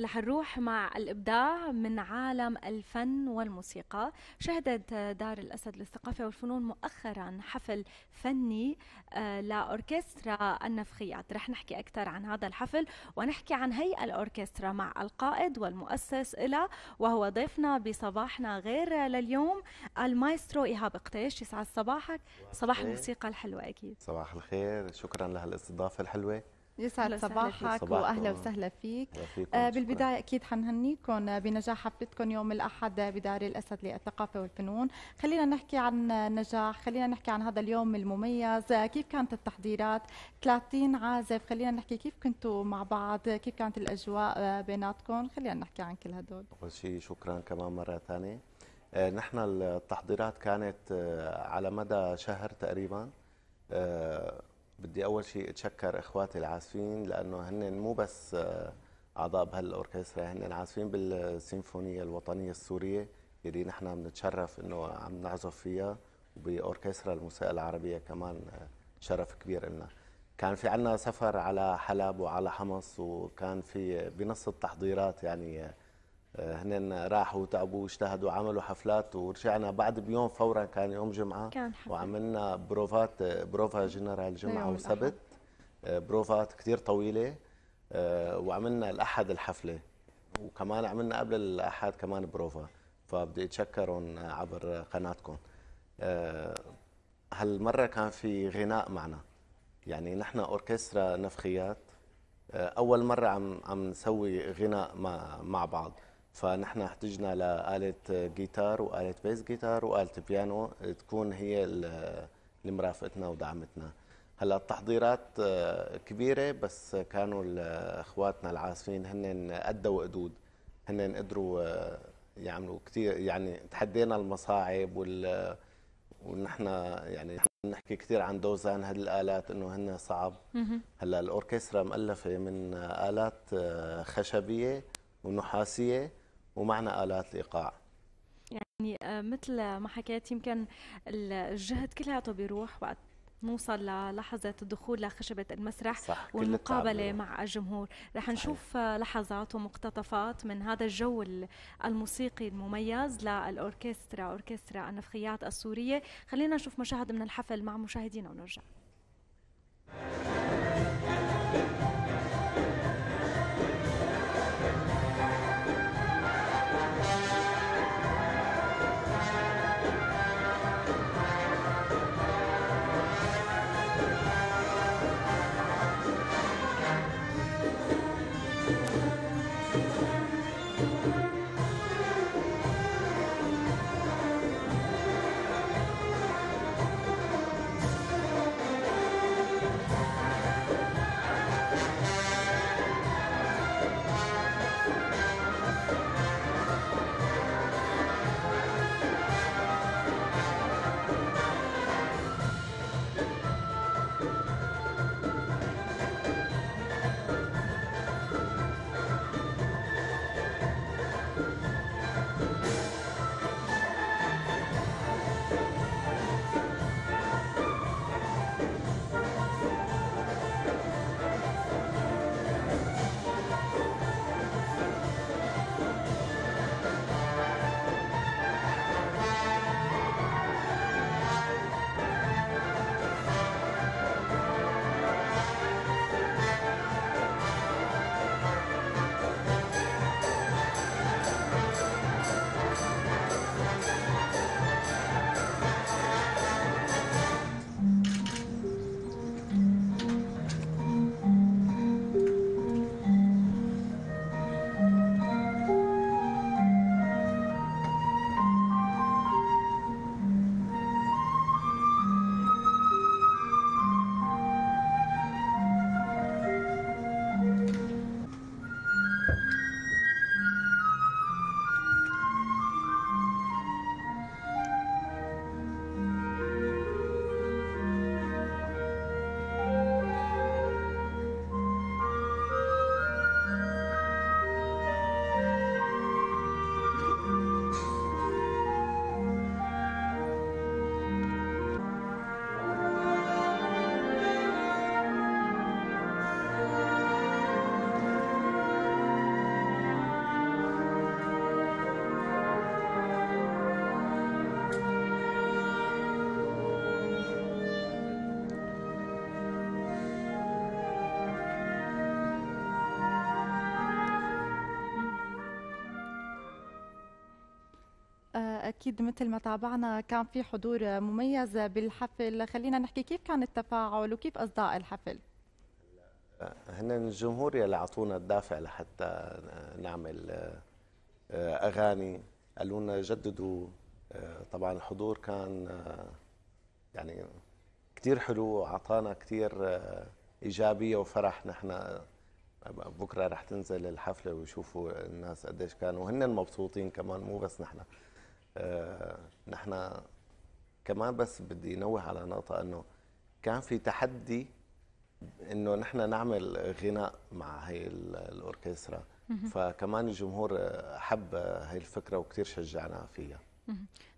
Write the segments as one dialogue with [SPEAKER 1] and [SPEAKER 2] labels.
[SPEAKER 1] رح نروح مع الإبداع من عالم الفن والموسيقى شهدت دار الأسد للثقافة والفنون مؤخرا حفل فني آه، لأوركسترا النفخيات رح نحكي أكثر عن هذا الحفل ونحكي عن هي الأوركسترا مع القائد والمؤسس إلى وهو ضيفنا بصباحنا غير لليوم المايسترو إيهاب قطيش يسعد صباحك صباح الموسيقى الحلوة أكيد
[SPEAKER 2] صباح الخير شكرا لهالاستضافة الحلوة
[SPEAKER 3] يسعد صباحك واهلا وسهلا فيك, فيك آه بالبدايه اكيد حنهنيكم بنجاح حفلتكم يوم الاحد بدار الاسد للثقافه والفنون خلينا نحكي عن نجاح خلينا نحكي عن هذا اليوم المميز كيف كانت التحضيرات 30 عازف خلينا نحكي كيف كنتوا مع بعض كيف كانت الاجواء بيناتكم خلينا نحكي عن كل هدول
[SPEAKER 2] اول شيء شكرا كمان مره ثانيه آه نحن التحضيرات كانت آه على مدى شهر تقريبا آه، بدي اول شيء اتشكر اخواتي العازفين لانه هن مو بس آه، اعضاء بهالاوركسترا هن عازفين بالسيمفونيه الوطنيه السوريه اللي نحن بنتشرف انه عم نعزف فيها وباوركسترا الموسيقى العربيه كمان آه، شرف كبير لنا كان في عنا سفر على حلب وعلى حمص وكان في بنص التحضيرات يعني آه، آه، هن راحوا تعبوا واجتهدوا وعملوا حفلات ورجعنا بعد بيوم فورا كان يوم جمعه كان وعملنا بروفات آه، بروفا جنرال جمعه نعم، وسبت آه، بروفات كثير طويله وعملنا الاحد الحفله وكمان عملنا قبل الاحد كمان بروفا فبدي اتشكرهم عبر قناتكم هالمره كان في غناء معنا يعني نحن اوركسترا نفخيات اول مره عم عم نسوي غناء مع بعض فنحن احتجنا لآلة جيتار وآلة بيز جيتار وآلة بيانو تكون هي اللي مرافقتنا ودعمتنا هلا التحضيرات آه، كبيرة بس كانوا اخواتنا العازفين هن أدوا قدود هن قدروا آه، يعملوا كثير يعني تحدينا المصاعب وال ونحن يعني نحكي كثير عن دوزان هذه الالات انه هن صعب هلا الاوركسترا مؤلفه من الات آه، خشبيه ونحاسيه ومعنا آلات الإيقاع
[SPEAKER 1] يعني آه، مثل ما حكيت يمكن الجهد كلياته بيروح وقت نوصل للحظة الدخول لخشبة المسرح صح والمقابلة مع الجمهور رح نشوف آه، لحظات ومقتطفات من هذا الجو الموسيقي المميز للأوركسترا أوركسترا النفخيات السورية خلينا نشوف مشاهد من الحفل مع مشاهدينا ونرجع
[SPEAKER 3] اكيد مثل ما تابعنا كان في حضور مميز بالحفل خلينا نحكي كيف كان التفاعل وكيف اصداء الحفل
[SPEAKER 2] هن الجمهور يلي اعطونا الدافع لحتى نعمل آه، اغاني قالوا لنا جددوا آه، طبعا الحضور كان آه، يعني كثير حلو واعطانا كثير ايجابيه وفرح نحن بكره رح تنزل الحفله ويشوفوا الناس قديش كانوا هن مبسوطين كمان مو بس نحن آه، نحن كمان بس بدي نوه على نقطة أنه كان في تحدي انه نحن نعمل غناء مع هاي الاوركسترا فكمان الجمهور حب هاي الفكره وكتير شجعنا فيها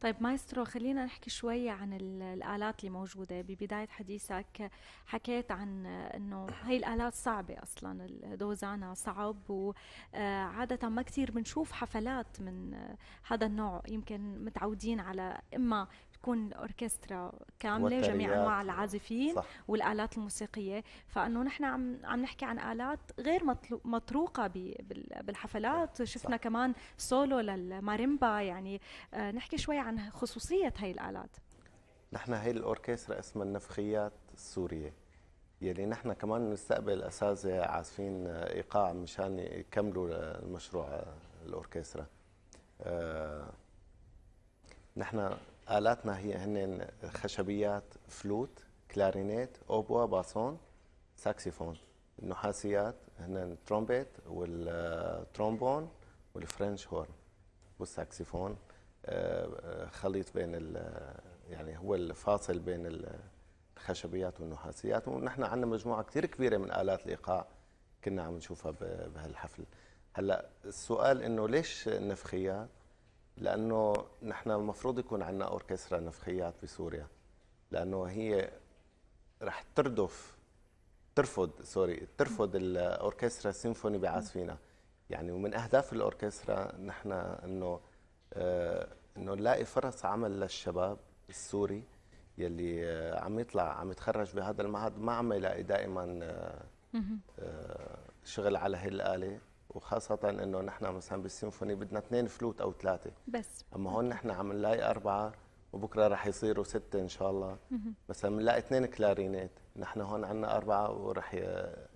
[SPEAKER 1] طيب مايسترو خلينا نحكي شوي عن الآلات اللي موجودة ببداية حديثك حكيت عن أنه هاي الآلات صعبة أصلا دوزانها صعب وعادة آه، ما كتير بنشوف حفلات من آه، هذا النوع يمكن متعودين على إما تكون اوركسترا كامله جميع انواع العازفين صح. والالات الموسيقيه فانه نحن عم عم نحكي عن الات غير مطروقه بالحفلات شفنا صح. كمان سولو للماريمبا يعني آه، نحكي شوي عن خصوصيه هاي الالات
[SPEAKER 2] نحن هي الاوركسترا اسمها النفخيات السوريه يلي نحن كمان بنستقبل اساتذه عازفين آه، ايقاع مشان يكملوا المشروع آه، الاوركسترا آه نحن آلاتنا هي هن خشبيات فلوت كلارينيت أوبوا باسون ساكسيفون النحاسيات هن الترومبيت والترومبون والفرنش هورن والساكسيفون آه، آه، خليط بين يعني هو الفاصل بين الخشبيات والنحاسيات ونحن عندنا مجموعه كثير كبيره من الات الايقاع كنا عم نشوفها بهالحفل هلا السؤال انه ليش النفخيات لانه نحن المفروض يكون عندنا اوركسترا نفخيات بسوريا لانه هي رح تردف ترفض سوري ترفض الاوركسترا السيمفوني بعازفينا يعني ومن اهداف الاوركسترا نحن انه آه انه نلاقي فرص عمل للشباب السوري يلي آه عم يطلع عم يتخرج بهذا المعهد ما عم يلاقي دائما آه, آه، شغل على هالاله وخاصة انه نحن مثلا بالسيمفوني بدنا اثنين فلوت او ثلاثة بس اما هون نحن عم نلاقي اربعة وبكره رح يصيروا ستة ان شاء الله مثلا بنلاقي اثنين كلارينات نحن هون عندنا اربعة ورح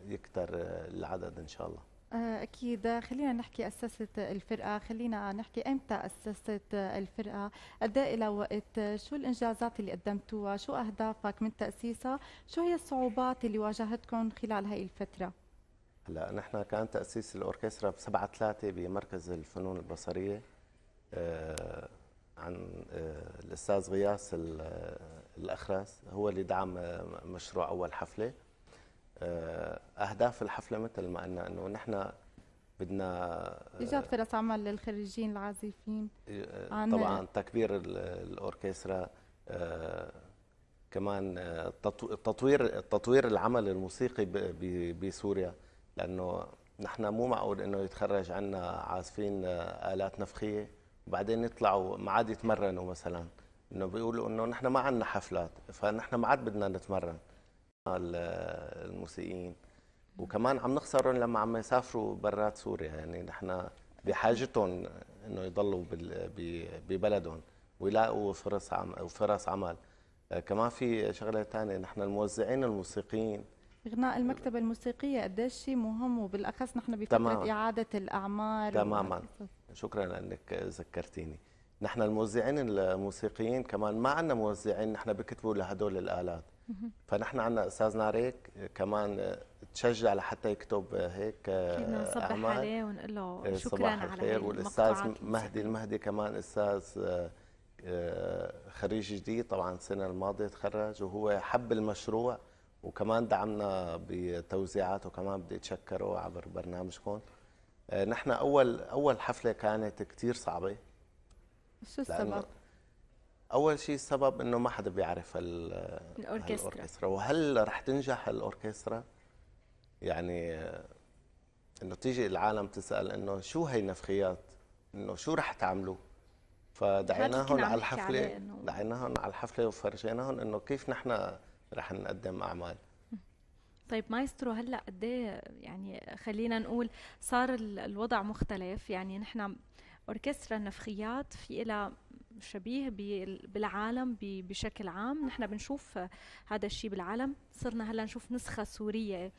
[SPEAKER 2] يكتر العدد ان شاء الله
[SPEAKER 3] آه، اكيد خلينا نحكي اسست الفرقه خلينا نحكي امتى اسست الفرقه قد ايه لوقت شو الانجازات اللي قدمتوها شو اهدافك من تاسيسها شو هي الصعوبات اللي واجهتكم خلال هاي الفتره
[SPEAKER 2] هلا نحن كان تاسيس الاوركسترا ب 7 3 بمركز الفنون البصريه آه، عن آه، الاستاذ غياث آه، الاخرس هو اللي دعم مشروع اول حفله اهداف الحفله مثل ما قلنا انه نحن بدنا ايجاد
[SPEAKER 3] فرص عمل للخريجين العازفين
[SPEAKER 2] طبعا تكبير الاوركسترا كمان تطوير تطوير العمل الموسيقي بسوريا لانه نحن مو معقول انه يتخرج عنا عازفين آه، الات نفخيه وبعدين يطلعوا ما عاد يتمرنوا مثلا انه بيقولوا انه نحن ما عندنا حفلات فنحن ما عاد بدنا نتمرن آه، الموسيقيين وكمان عم نخسرهم لما عم يسافروا برات سوريا يعني نحن بحاجتهم انه يضلوا ببلدهم ويلاقوا فرص عمل فرص عمل آه، كمان في شغله ثانيه نحن الموزعين الموسيقيين
[SPEAKER 3] غناء المكتبة الموسيقية قديش شيء مهم وبالأخص نحن بفترة إعادة الأعمار
[SPEAKER 2] تماما شكرا أنك ذكرتيني نحن الموزعين الموسيقيين كمان ما عندنا موزعين نحن بكتبوا لهدول الآلات فنحن عندنا أستاذ ناريك كمان تشجع لحتى يكتب هيك آه، نصبح عليه
[SPEAKER 1] ونقول له إيه، شكرا على الخير والأستاذ مهدي
[SPEAKER 2] المهدي كمان أستاذ آه، آه، خريج جديد طبعا السنة الماضية تخرج وهو حب المشروع وكمان دعمنا بتوزيعات وكمان بدي اتشكره عبر برنامجكم آه، نحن اول اول حفله كانت كثير صعبه شو السبب؟ اول شيء السبب انه ما حدا بيعرف آه، الاوركسترا الأوركسترا وهل رح تنجح الاوركسترا؟ يعني آه، انه تيجي العالم تسال انه شو هي النفخيات؟ انه شو رح تعملوا؟ فدعيناهم على الحفله دعيناهم على الحفله وفرجيناهم انه كيف نحن رح نقدم اعمال
[SPEAKER 1] طيب مايسترو هلا قد إيه يعني خلينا نقول صار الوضع مختلف يعني نحن اوركسترا النفخيات في لها شبيه بالعالم بشكل عام نحن بنشوف هذا الشيء بالعالم صرنا هلا نشوف نسخه سوريه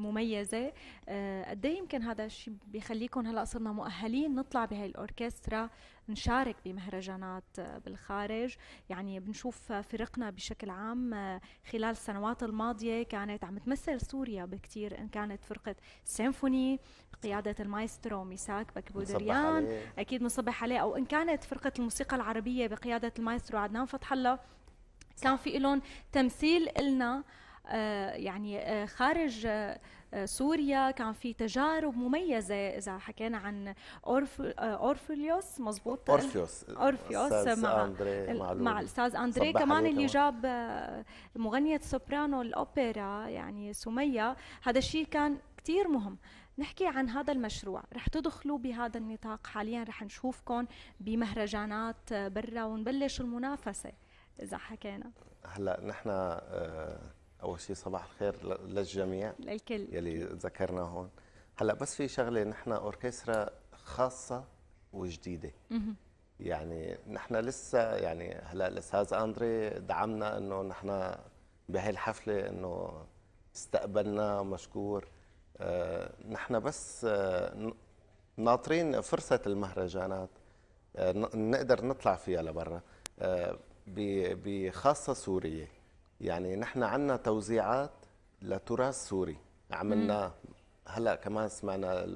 [SPEAKER 1] مميزه آه، قد ايه يمكن هذا الشيء بيخليكم هلا صرنا مؤهلين نطلع بهاي الاوركسترا نشارك بمهرجانات آه، بالخارج يعني بنشوف فرقنا بشكل عام آه، خلال السنوات الماضيه كانت عم تمثل سوريا بكثير ان كانت فرقه سيمفوني بقياده المايسترو ميساك بكبودريان اكيد مصبح عليه او ان كانت فرقه الموسيقى العربيه بقياده المايسترو عدنان فتح الله كان في لهم تمثيل لنا آه آه، يعني آه، خارج آه، سوريا كان في تجارب مميزة إذا حكينا عن أورف... أورفليوس مزبوط أورفيوس أورفيوس مع مع الأستاذ أندري كمان اللي جاب مغنية سوبرانو الأوبرا يعني سمية هذا الشيء كان كتير مهم نحكي عن هذا المشروع رح تدخلوا بهذا النطاق حاليا رح نشوفكم بمهرجانات برا ونبلش المنافسة إذا حكينا
[SPEAKER 2] هلا نحن اول شيء صباح الخير للجميع للكل يلي ذكرنا هون هلا بس في شغله نحن اوركسترا خاصه وجديده يعني نحن لسه يعني هلا الاستاذ اندري دعمنا انه نحن بهي الحفله انه استقبلنا مشكور آه نحن بس آه ناطرين فرصه المهرجانات آه نقدر نطلع فيها لبرا آه، بخاصه سوريه يعني نحن عندنا توزيعات لتراث سوري عملنا هلا كمان سمعنا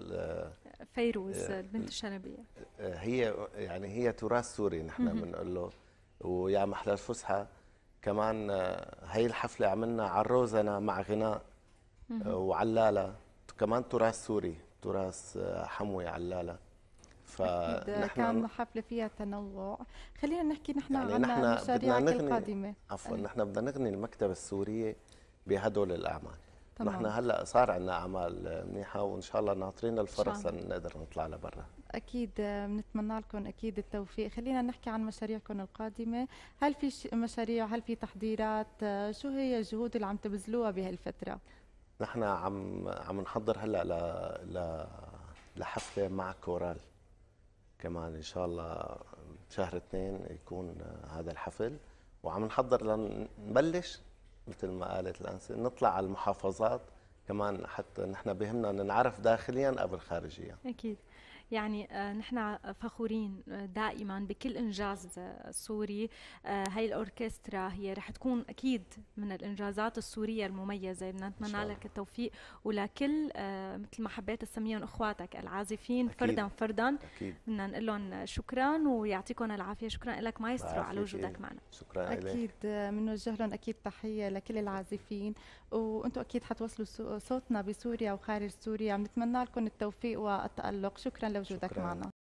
[SPEAKER 1] فيروز آه، البنت الشنبيه
[SPEAKER 2] آه، هي يعني هي تراث سوري نحن بنقول له ويا محلى الفسحه كمان هي آه، الحفله عملنا عروزنا مع غناء وعلاله كمان تراث سوري تراث حموي علاله فنحن آه، كان
[SPEAKER 3] حفله فيها تنوع خلينا نحكي نحن يعني عن مشاريعك القادمه عفوا نحن
[SPEAKER 2] بدنا نغني المكتبه السوريه بهدول الاعمال تمام. نحن هلا صار عندنا اعمال منيحه وان شاء الله ناطرين الفرص نقدر نطلع لبرا
[SPEAKER 3] اكيد آه، بنتمنى لكم اكيد التوفيق خلينا نحكي عن مشاريعكم القادمه هل في مشاريع هل في تحضيرات آه، شو هي الجهود اللي عم تبذلوها بهالفتره
[SPEAKER 2] نحن عم عم نحضر هلا ل, ل... لحفله مع كورال كمان ان شاء الله شهر اثنين يكون هذا الحفل وعم نحضر لنبلش مثل ما قالت الانسه نطلع على المحافظات كمان حتى نحن بهمنا نعرف داخليا قبل خارجيا
[SPEAKER 1] اكيد يعني آه، نحن فخورين آه، دائما بكل انجاز آه، سوري هاي الاوركسترا هي رح تكون اكيد من الانجازات السوريه المميزه بدنا نتمنى لك التوفيق ولكل مثل ما حبيت اسميهم اخواتك العازفين أكيد. فردا فردا بدنا نقول لهم شكرا ويعطيكم العافيه شكرا لك مايسترو على وجودك معنا
[SPEAKER 2] شكرا لك اكيد
[SPEAKER 3] بنوجه لهم اكيد تحيه لكل العازفين وانتم اكيد حتوصلوا صوتنا بسوريا وخارج سوريا بنتمنى لكم التوفيق والتالق شكرا على وجودك معنا